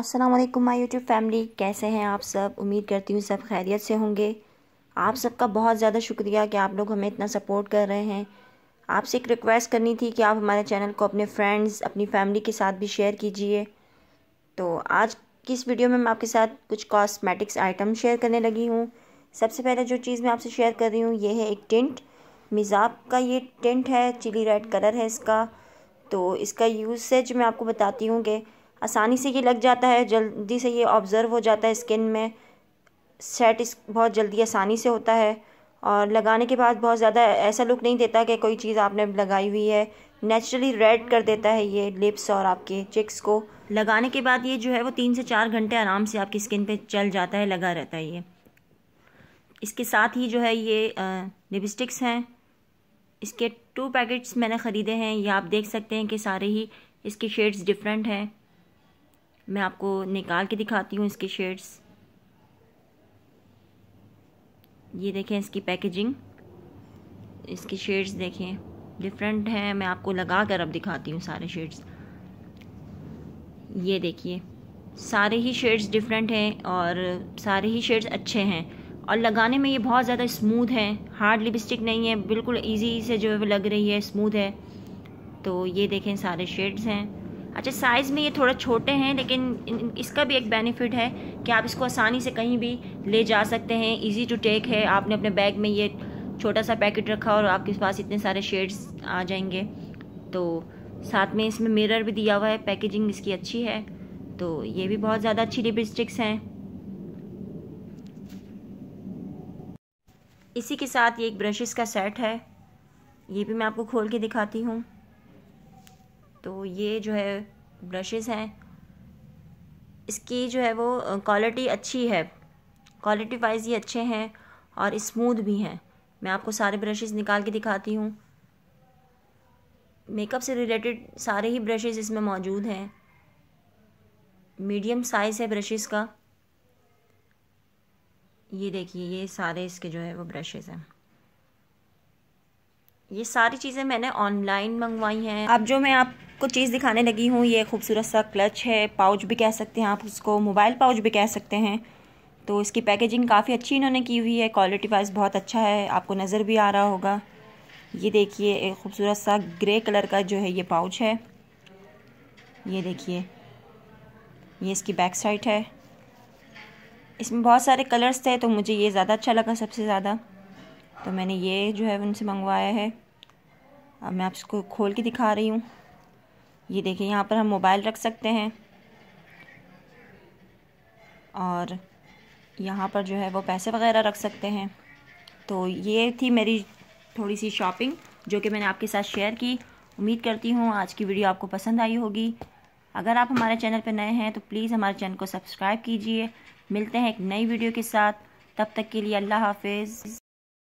अस्सलाम वालेकुम my YouTube family कैसे हैं आप सब उम्मीद करती हूँ सब खैरियत से होंगे आप सबका बहुत ज़्यादा शुक्रिया कि आप लोग हमें इतना सपोर्ट कर रहे हैं आपसे एक रिक्वेस्ट करनी थी कि आप हमारे चैनल को अपने फ्रेंड्स अपनी फैमिली के साथ भी शेयर कीजिए तो आज की इस वीडियो में मैं आपके साथ कुछ कॉस्मेटिक्स आइटम शेयर करने लगी हूँ सबसे पहले जो चीज़ मैं आपसे शेयर कर रही हूँ ये है एक टेंट मिज़ाब का ये टेंट है चिली रेड कलर है इसका तो इसका यूसेज मैं आपको बताती हूँ कि आसानी से ये लग जाता है जल्दी से ये ऑब्ज़र्व हो जाता है स्किन में सेट इस बहुत जल्दी आसानी से होता है और लगाने के बाद बहुत ज़्यादा ऐसा लुक नहीं देता कि कोई चीज़ आपने लगाई हुई है नेचुरली रेड कर देता है ये लिप्स और आपके चिक्स को लगाने के बाद ये जो है वो तीन से चार घंटे आराम से आपकी स्किन पे चल जाता है लगा रहता है ये इसके साथ ही जो है ये लिपस्टिक्स हैं इसके टू पैकेट्स मैंने ख़रीदे हैं ये आप देख सकते हैं कि सारे ही इसके शेड्स डिफरेंट हैं मैं आपको निकाल के दिखाती हूँ इसके शेड्स ये देखें इसकी पैकेजिंग इसके शेड्स देखें डिफरेंट हैं मैं आपको लगा कर अब दिखाती हूँ सारे शेड्स ये देखिए सारे ही शेड्स डिफरेंट हैं और सारे ही शेड्स अच्छे हैं और लगाने में ये बहुत ज़्यादा स्मूथ हैं हार्ड लिपस्टिक नहीं है बिल्कुल ईजी से जो है लग रही है स्मूथ है तो ये देखें सारे शेड्स हैं अच्छा साइज़ में ये थोड़ा छोटे हैं लेकिन इसका भी एक बेनिफिट है कि आप इसको आसानी से कहीं भी ले जा सकते हैं इजी टू टेक है आपने अपने बैग में ये छोटा सा पैकेट रखा और आपके पास इतने सारे शेड्स आ जाएंगे तो साथ में इसमें मिरर भी दिया हुआ है पैकेजिंग इसकी अच्छी है तो ये भी बहुत ज़्यादा अच्छी लिपस्टिक्स हैं इसी के साथ ये एक ब्रशेस का सेट है ये भी मैं आपको खोल के दिखाती हूँ तो ये जो है ब्रशेस हैं इसकी जो है वो क्वालिटी अच्छी है क्वालिटी वाइज ये अच्छे हैं और स्मूथ भी हैं मैं आपको सारे ब्रशेस निकाल के दिखाती हूँ मेकअप से रिलेटेड सारे ही ब्रशेस इसमें मौजूद हैं मीडियम साइज़ है ब्रशेस का ये देखिए ये सारे इसके जो है वो ब्रशेस हैं ये सारी चीज़ें मैंने ऑनलाइन मंगवाई हैं अब जो मैं आपको चीज़ दिखाने लगी हूँ ये खूबसूरत सा क्लच है पाउच भी कह सकते हैं आप उसको मोबाइल पाउच भी कह सकते हैं तो इसकी पैकेजिंग काफ़ी अच्छी इन्होंने की हुई है क्वालिटी वाइज बहुत अच्छा है आपको नज़र भी आ रहा होगा ये देखिए एक खूबसूरत सा ग्रे कलर का जो है ये पाउच है ये देखिए ये इसकी बैक साइड है इसमें बहुत सारे कलर्स थे तो मुझे ये ज़्यादा अच्छा लगा सबसे ज़्यादा तो मैंने ये जो है उनसे मंगवाया है अब मैं आपको खोल के दिखा रही हूँ ये देखिए यहाँ पर हम मोबाइल रख सकते हैं और यहाँ पर जो है वो पैसे वगैरह रख सकते हैं तो ये थी मेरी थोड़ी सी शॉपिंग जो कि मैंने आपके साथ शेयर की उम्मीद करती हूँ आज की वीडियो आपको पसंद आई होगी अगर आप हमारे चैनल पर नए हैं तो प्लीज़ हमारे चैनल को सब्सक्राइब कीजिए मिलते हैं एक नई वीडियो के साथ तब तक के लिए अल्लाह हाफिज़